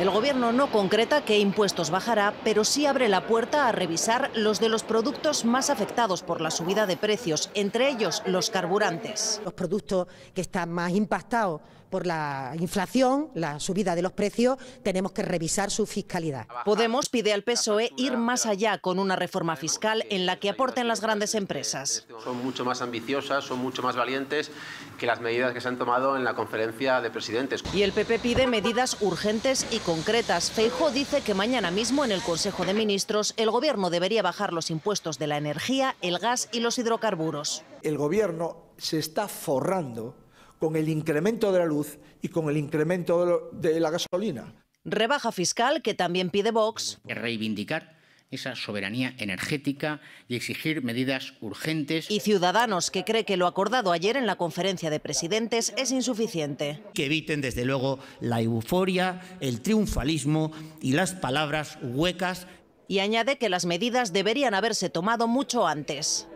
El gobierno no concreta qué impuestos bajará, pero sí abre la puerta a revisar los de los productos más afectados por la subida de precios, entre ellos los carburantes. Los productos que están más impactados por la inflación, la subida de los precios, tenemos que revisar su fiscalidad. Podemos pide al PSOE ir más allá con una reforma fiscal en la que aporten las grandes empresas. Son mucho más ambiciosas, son mucho más valientes que las medidas que se han tomado en la conferencia de presidentes. Y el PP pide medidas urgentes y concretas. Feijo dice que mañana mismo en el Consejo de Ministros el Gobierno debería bajar los impuestos de la energía, el gas y los hidrocarburos. El Gobierno se está forrando con el incremento de la luz y con el incremento de, la gasolina. Rebaja fiscal que también pide Vox. Reivindicar esa soberanía energética y exigir medidas urgentes. Y Ciudadanos, que cree que lo acordado ayer en la conferencia de presidentes es insuficiente. Que eviten, desde luego, la euforia, el triunfalismo y las palabras huecas. Y añade que las medidas deberían haberse tomado mucho antes.